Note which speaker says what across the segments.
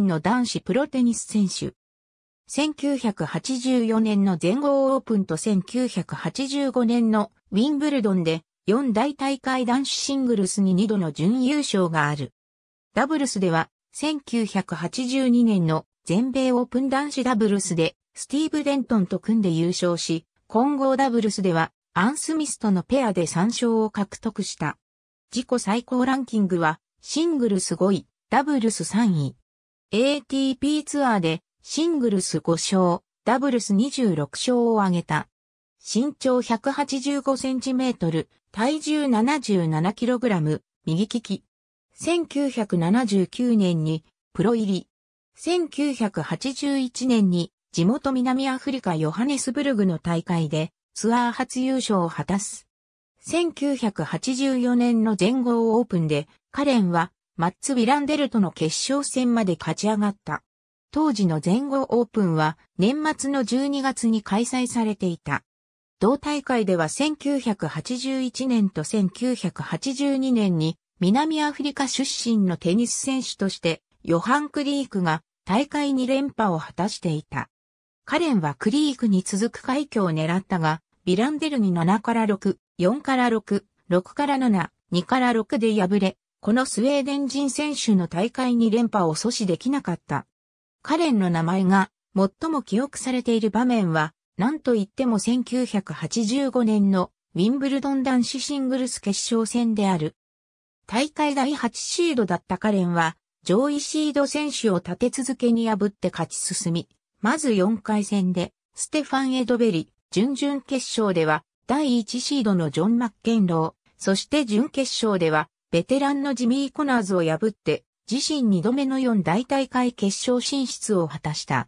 Speaker 1: の男子プロテニス選手。1984年の全豪オープンと1985年のウィンブルドンで4大大会男子シングルスに2度の準優勝がある。ダブルスでは1982年の全米オープン男子ダブルスでスティーブ・デントンと組んで優勝し、混合ダブルスではアン・スミスとのペアで3勝を獲得した。自己最高ランキングはシングルス5位、ダブルス3位。ATP ツアーでシングルス5勝、ダブルス26勝を挙げた。身長1 8 5トル、体重7 7ラム、右利き。1979年にプロ入り。1981年に地元南アフリカヨハネスブルグの大会でツアー初優勝を果たす。1984年の全豪オープンでカレンはマッツ・ビィランデルとの決勝戦まで勝ち上がった。当時の全豪オープンは年末の12月に開催されていた。同大会では1981年と1982年に南アフリカ出身のテニス選手としてヨハン・クリークが大会に連覇を果たしていた。カレンはクリークに続く快挙を狙ったが、ビランデルに7から6、4から6、6から7、2から6で敗れ、このスウェーデン人選手の大会に連覇を阻止できなかった。カレンの名前が最も記憶されている場面は、なんといっても1985年のウィンブルドン男子シングルス決勝戦である。大会第8シードだったカレンは、上位シード選手を立て続けに破って勝ち進み、まず4回戦で、ステファン・エドベリ、準々決勝では、第1シードのジョン・マッケンロー、そして準決勝では、ベテランのジミー・コナーズを破って、自身2度目の4大大会決勝進出を果たした。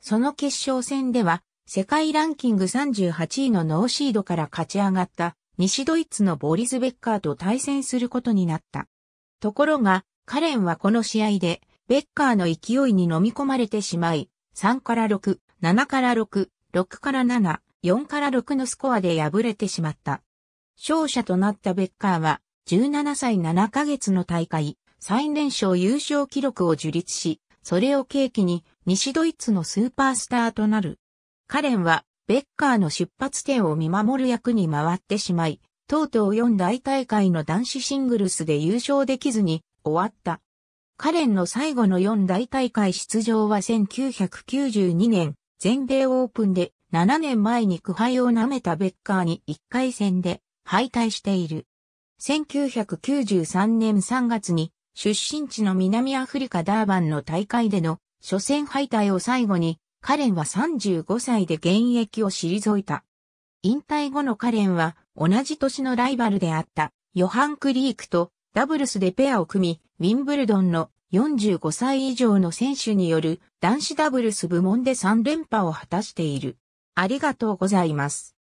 Speaker 1: その決勝戦では、世界ランキング38位のノーシードから勝ち上がった西ドイツのボリズ・ベッカーと対戦することになった。ところが、カレンはこの試合で、ベッカーの勢いに飲み込まれてしまい、3から6、7から6、6から7、4から6のスコアで敗れてしまった。勝者となったベッカーは、17歳7ヶ月の大会、最年少優勝記録を樹立し、それを契機に西ドイツのスーパースターとなる。カレンは、ベッカーの出発点を見守る役に回ってしまい、とうとう4大大会の男子シングルスで優勝できずに終わった。カレンの最後の4大大会出場は1992年、全米オープンで7年前に苦杯を舐めたベッカーに1回戦で敗退している。1993年3月に出身地の南アフリカダーバンの大会での初戦敗退を最後に、カレンは35歳で現役を退いた。引退後のカレンは同じ年のライバルであったヨハン・クリークとダブルスでペアを組み、ウィンブルドンの45歳以上の選手による男子ダブルス部門で3連覇を果たしている。ありがとうございます。